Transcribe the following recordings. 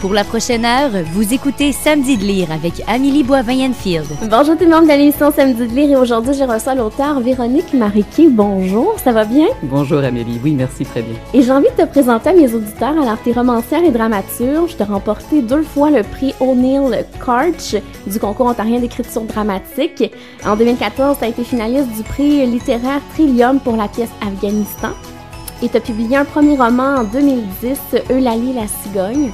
Pour la prochaine heure, vous écoutez Samedi de lire avec Amélie Boivin-Enfield. Bonjour tout le monde de l'émission Samedi de lire et aujourd'hui, j'ai reçu l'auteur Véronique Mariquet. Bonjour, ça va bien? Bonjour Amélie, oui, merci très bien. Et j'ai envie de te présenter à mes auditeurs. Alors, t'es romancière et dramaturge. Tu as remporté deux fois le prix O'Neill Karch du concours ontarien d'écriture dramatique. En 2014, tu as été finaliste du prix littéraire Trillium pour la pièce Afghanistan. Et tu as publié un premier roman en 2010, Eulalie la cigogne.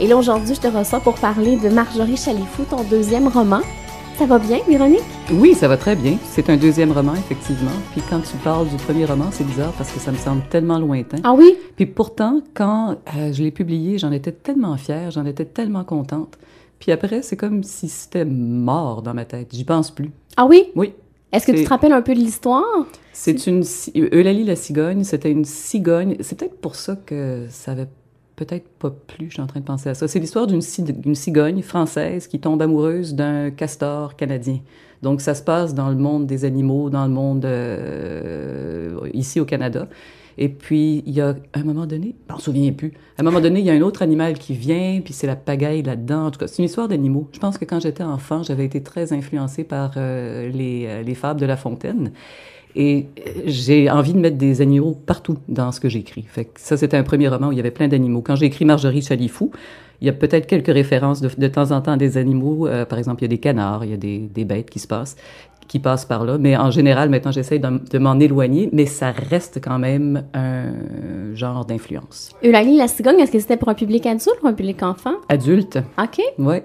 Et là, aujourd'hui, je te reçois pour parler de Marjorie Chalifou, ton deuxième roman. Ça va bien, Véronique? Oui, ça va très bien. C'est un deuxième roman, effectivement. Puis quand tu parles du premier roman, c'est bizarre parce que ça me semble tellement lointain. Ah oui? Puis pourtant, quand euh, je l'ai publié, j'en étais tellement fière, j'en étais tellement contente. Puis après, c'est comme si c'était mort dans ma tête. J'y pense plus. Ah oui? Oui. Est-ce que tu te rappelles un peu de l'histoire? C'est une... Eulalie la cigogne, c'était une cigogne. C'est peut-être pour ça que ça avait peut-être pas plus, je suis en train de penser à ça. C'est l'histoire d'une cigogne française qui tombe amoureuse d'un castor canadien. Donc ça se passe dans le monde des animaux, dans le monde euh, ici au Canada. Et puis, il y a, un moment donné, je m'en souviens plus, un moment donné, il y a un autre animal qui vient, puis c'est la pagaille là-dedans. En tout cas, c'est une histoire d'animaux. Je pense que quand j'étais enfant, j'avais été très influencée par euh, euh, les fables de La Fontaine. Et euh, j'ai envie de mettre des animaux partout dans ce que j'écris. ça, c'était un premier roman où il y avait plein d'animaux. Quand j'ai écrit Marjorie Chalifou, il y a peut-être quelques références de, de, temps en temps à des animaux. Euh, par exemple, il y a des canards, il y a des, des, bêtes qui se passent, qui passent par là. Mais en général, maintenant, j'essaie de, m'en éloigner, mais ça reste quand même un genre d'influence. Eulalie la cigogne, est-ce que c'était pour un public adulte ou un public enfant? Adulte. OK. Oui.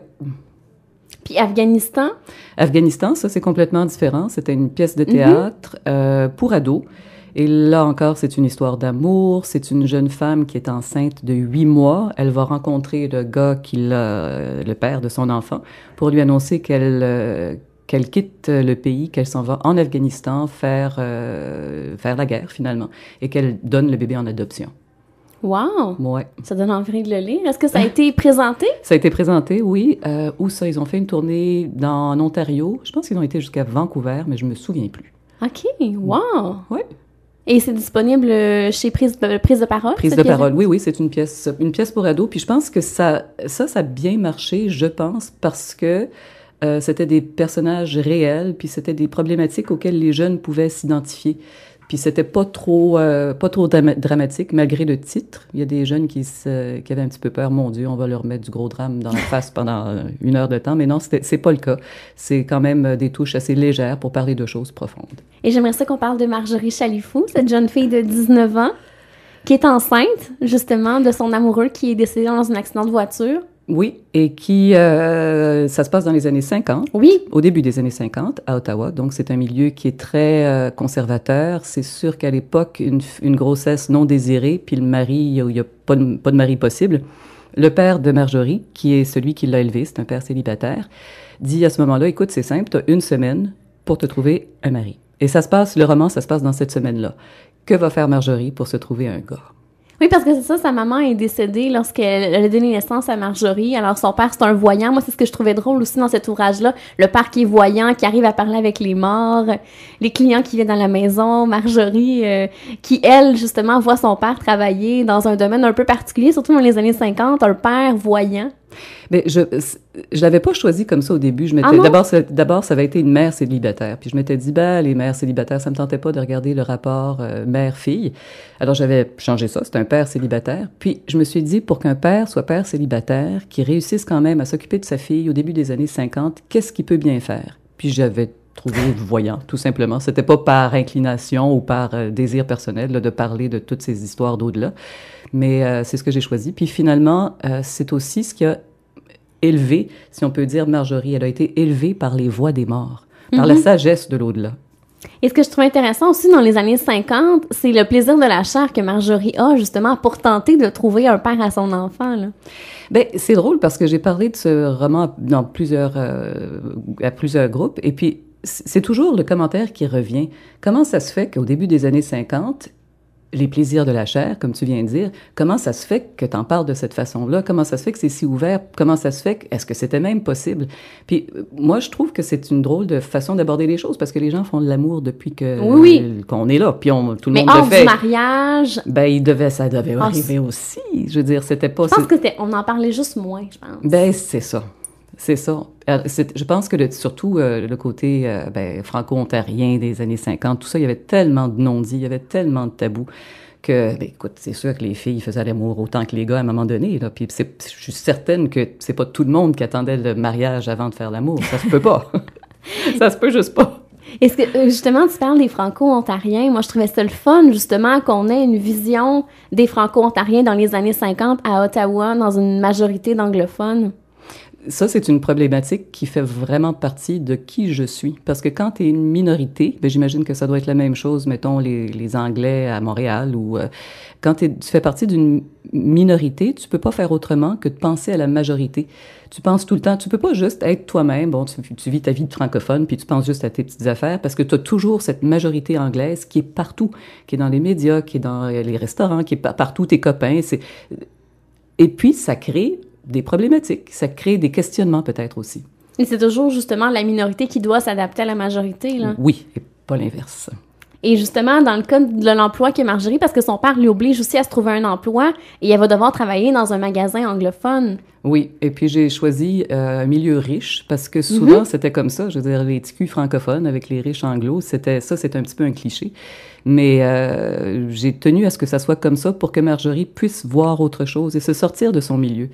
Puis Afghanistan? Afghanistan, ça, c'est complètement différent. C'était une pièce de théâtre mhm. euh, pour ados. Et là encore, c'est une histoire d'amour. C'est une jeune femme qui est enceinte de huit mois. Elle va rencontrer le gars qui l'a, le père de son enfant, pour lui annoncer qu'elle euh, qu'elle quitte le pays, qu'elle s'en va en Afghanistan faire euh, faire la guerre finalement, et qu'elle donne le bébé en adoption. Wow! Ouais. Ça donne envie de le lire. Est-ce que ça a été présenté? Ça a été présenté, oui. Euh, où ça? Ils ont fait une tournée dans, en Ontario. Je pense qu'ils ont été jusqu'à Vancouver, mais je me souviens plus. OK. Wow! Oui. Et c'est disponible chez Prise de, prise de Parole? Prise de Parole, oui, oui. C'est une pièce, une pièce pour ados. Puis je pense que ça, ça, ça a bien marché, je pense, parce que euh, c'était des personnages réels, puis c'était des problématiques auxquelles les jeunes pouvaient s'identifier. Puis c'était pas trop, euh, pas trop dramatique malgré le titre. Il y a des jeunes qui, se, qui avaient un petit peu peur. Mon Dieu, on va leur mettre du gros drame dans la face pendant une heure de temps. Mais non, c'est pas le cas. C'est quand même euh, des touches assez légères pour parler de choses profondes. Et j'aimerais ça qu'on parle de Marjorie Chalifou, cette jeune fille de 19 ans qui est enceinte justement de son amoureux qui est décédé dans un accident de voiture. Oui, et qui, euh, ça se passe dans les années 50. Oui. Au début des années 50, à Ottawa. Donc, c'est un milieu qui est très euh, conservateur. C'est sûr qu'à l'époque, une, grossesse non désirée, puis le mari, il n'y a, pas, de, pas mari possible. Le père de Marjorie, qui est celui qui l'a élevé, c'est un père célibataire, dit à ce moment-là, écoute, c'est simple, tu as une semaine pour te trouver un mari. Et ça se passe, le roman, ça se passe dans cette semaine-là. Que va faire Marjorie pour se trouver un gars? Oui, parce que c'est ça, sa maman est décédée lorsqu'elle a donné naissance à Marjorie. Alors, son père, c'est un voyant. Moi, c'est ce que je trouvais drôle aussi dans cet ouvrage-là. Le père qui est voyant, qui arrive à parler avec les morts, les clients qui viennent dans la maison, Marjorie, euh, qui, elle, justement, voit son père travailler dans un domaine un peu particulier, surtout dans les années 50, un père voyant. Mais je je l'avais pas choisi comme ça au début. Je m'étais ah d'abord d'abord ça avait été une mère célibataire. Puis je m'étais dit bah les mères célibataires ça me tentait pas de regarder le rapport euh, mère-fille. Alors j'avais changé ça, c'est un père célibataire. Puis je me suis dit pour qu'un père soit père célibataire qui réussisse quand même à s'occuper de sa fille au début des années 50, qu'est-ce qu'il peut bien faire Puis j'avais trouvé voyant, tout simplement. C'était pas par inclination ou par euh, désir personnel de parler de toutes ces histoires d'au-delà, mais euh, c'est ce que j'ai choisi. Puis finalement, c'est aussi ce qui a élevée, si on peut dire Marjorie, elle a été élevée par les voix des morts, par la mhm. sagesse de l'au-delà. Et ce que je trouve intéressant aussi dans les années 50, c'est le plaisir de la chair que Marjorie a justement pour tenter de trouver un père à son enfant. Là. Ben c'est drôle parce que j'ai parlé de ce roman dans plusieurs euh, à plusieurs groupes et puis c'est toujours le commentaire qui revient. Comment ça se fait qu'au début des années 50, les plaisirs de la chair, comme tu viens de dire, comment ça se fait que tu en parles de cette façon-là? Comment ça se fait que c'est si ouvert? Comment ça se fait? Que, est-ce que c'était même possible? Puis euh, moi, je trouve que c'est une drôle de façon d'aborder les choses parce que les gens font de l'amour depuis que qu'on est là. Puis on, tout le monde le fait. du mariage... Ben, il devait, ça devait ah, arriver aussi. Je veux dire, c'était pas... Je pense que on en parlait juste moins, je pense. Ben, c'est ça. C'est ça. Euh, je pense que surtout euh, le côté euh, ben, franco-ontarien des années 50, tout ça, il y avait tellement de non-dits, il y avait tellement de tabous que, ben, écoute, c'est sûr que les filles faisaient l'amour autant que les gars à un moment donné. Là. Puis je suis certaine que c'est pas tout le monde qui attendait le mariage avant de faire l'amour. Ça se peut pas. ça se peut juste pas. Est-ce que, justement, tu parles des Franco-Ontariens. Moi, je trouvais ça le fun, justement, qu'on ait une vision des Franco-Ontariens dans les années 50 à Ottawa, dans une majorité d'anglophones ça, c'est une problématique qui fait vraiment partie de qui je suis. Parce que quand tu es une minorité, ben, j'imagine que ça doit être la même chose, mettons, les, les Anglais à Montréal, ou euh, quand tu fais partie d'une minorité, tu peux pas faire autrement que de penser à la majorité. Tu penses tout le temps, tu peux pas juste être toi-même, bon, tu, vis ta vie de francophone, puis tu penses juste à tes petites affaires, parce que tu as toujours cette majorité anglaise qui est partout, qui est dans les médias, qui est dans les restaurants, qui est partout, tes copains, c'est... Et puis, ça crée des problématiques, ça crée des questionnements peut-être aussi. Et c'est toujours justement la minorité qui doit s'adapter à la majorité, là. Oui, et pas l'inverse. Et justement, dans le cas de l'emploi que Marjorie, parce que son père lui oblige aussi à se trouver un emploi, et elle va devoir travailler dans un magasin anglophone. Oui, et puis j'ai choisi euh, un milieu riche, parce que souvent, mhm. c'était comme ça. Je veux dire, les ticus francophones avec les riches anglos, c'était ça, c'est un petit peu un cliché. Mais euh, j'ai tenu à ce que ça soit comme ça pour que Marjorie puisse voir autre chose et se sortir de son milieu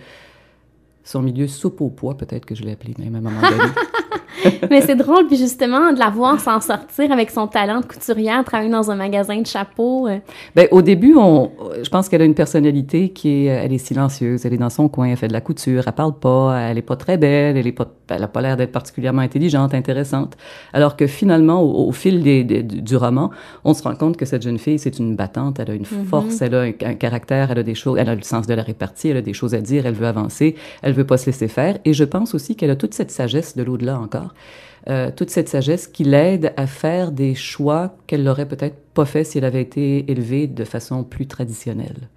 son milieu soupe au poids, peut-être que je l'ai appelé même à Maman. moment Mais c'est drôle, puis justement, de la voir s'en sortir avec son talent de couturière, travailler dans un magasin de chapeaux. Euh. Bien, au début, on, je pense qu'elle a une personnalité qui est, euh, elle est silencieuse, elle est dans son coin, elle fait de la couture, elle parle pas, elle est pas très belle, elle est pas, pas l'air d'être particulièrement intelligente, intéressante. Alors que finalement, au, fil des, du roman, on se rend compte que cette jeune fille, c'est une battante, elle a une mm-hmm. force, elle a un, caractère, elle a des choses, elle a le sens de la répartie, elle a des choses à dire, elle veut avancer, elle veut pas se laisser faire. Et je pense aussi qu'elle a toute cette sagesse de l'au-delà encore, euh, toute cette sagesse qui l'aide à faire des choix qu'elle n'aurait peut-être pas fait si elle avait été élevée de façon plus traditionnelle.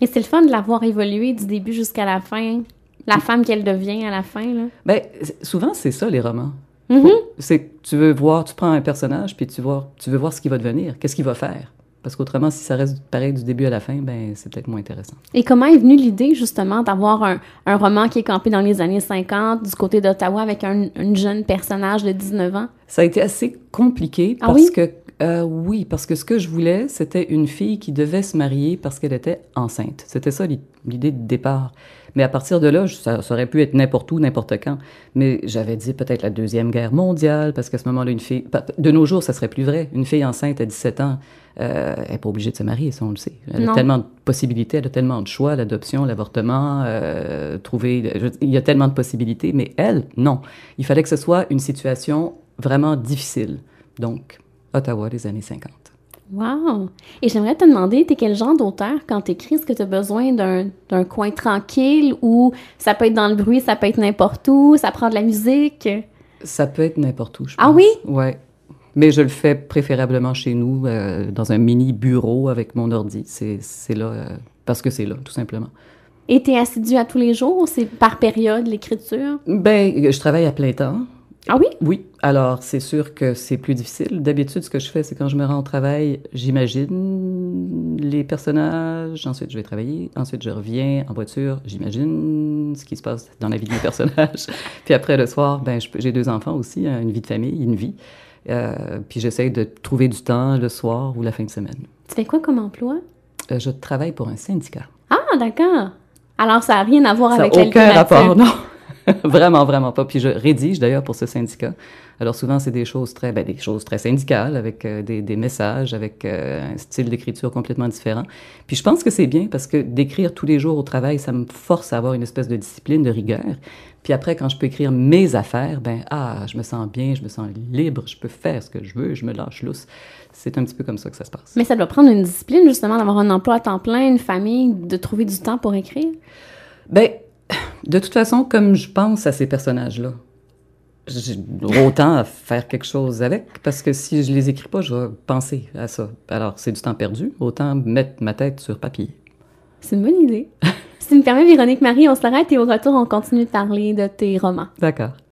Et c'est le fun de la voir évoluer du début jusqu'à la fin, la femme qu'elle devient à la fin. Là. Bien, souvent, c'est ça, les romans. Mm-hmm. C'est tu veux voir, tu prends un personnage, puis tu, vois, tu veux voir ce qu'il va devenir, qu'est-ce qu'il va faire. Parce qu'autrement, si ça reste pareil du début à la fin, ben c'est peut-être moins intéressant. Et comment est venue l'idée, justement, d'avoir un, un, roman qui est campé dans les années 50 du côté d'Ottawa avec un, une jeune personnage de 19 ans? Ça a été assez compliqué ah parce oui? que, euh, oui, parce que ce que je voulais, c'était une fille qui devait se marier parce qu'elle était enceinte. C'était ça l'idée de départ. Mais à partir de là, ça, ça aurait pu être n'importe où, n'importe quand. Mais j'avais dit peut-être la Deuxième Guerre mondiale, parce qu'à ce moment-là, une fille... De nos jours, ça serait plus vrai. Une fille enceinte à 17 ans, euh, elle n'est pas obligée de se marier, ça on le sait. Elle a tellement de possibilités, elle a tellement de choix, l'adoption, l'avortement, euh, trouver, il y a tellement de possibilités, mais elle, non. Il fallait que ce soit une situation vraiment difficile. Donc, Ottawa des années 50. Wow! Et j'aimerais te demander, t'es quel genre d'auteur quand t'écris? Est-ce que t'as besoin d'un coin tranquille ou ça peut être dans le bruit, ça peut être n'importe où, ça prend de la musique? Ça peut être n'importe où, je pense. Ah oui? Ouais. Mais je le fais préférablement chez nous, euh, dans un mini bureau avec mon ordi. C'est là, euh, parce que c'est là, tout simplement. Et tu es assidu à tous les jours c'est par période, l'écriture? Ben, je travaille à plein temps. Ah oui? Oui. Alors, c'est sûr que c'est plus difficile. D'habitude, ce que je fais, c'est quand je me rends au travail, j'imagine les personnages, ensuite je vais travailler, ensuite je reviens en voiture, j'imagine ce qui se passe dans la vie de mes personnages. Puis après, le soir, ben, j'ai deux enfants aussi, hein, une vie de famille, une vie. Euh, puis j'essaie de trouver du temps le soir ou la fin de semaine. Tu fais quoi comme emploi? Euh, je travaille pour un syndicat. Ah, d'accord. Alors, ça n'a rien à voir avec la aucun rapport, non. vraiment, vraiment pas. Puis je rédige d'ailleurs pour ce syndicat. Alors souvent, c'est des choses très, ben, des choses très syndicales, avec euh, des, des, messages, avec euh, un style d'écriture complètement différent. Puis je pense que c'est bien parce que d'écrire tous les jours au travail, ça me force à avoir une espèce de discipline, de rigueur. Puis après, quand je peux écrire mes affaires, ben ah, je me sens bien, je me sens libre, je peux faire ce que je veux, je me lâche lousse. C'est un petit peu comme ça que ça se passe. Mais ça doit prendre une discipline justement d'avoir un emploi à temps plein, une famille, de trouver du temps pour écrire. Ben de toute façon, comme je pense à ces personnages-là, j'ai autant à faire quelque chose avec, parce que si je les écris pas, je vais penser à ça. Alors, c'est du temps perdu, autant mettre ma tête sur papier. C'est une bonne idée. si tu me permets, Véronique Marie, on s'arrête et au retour, on continue de parler de tes romans. D'accord.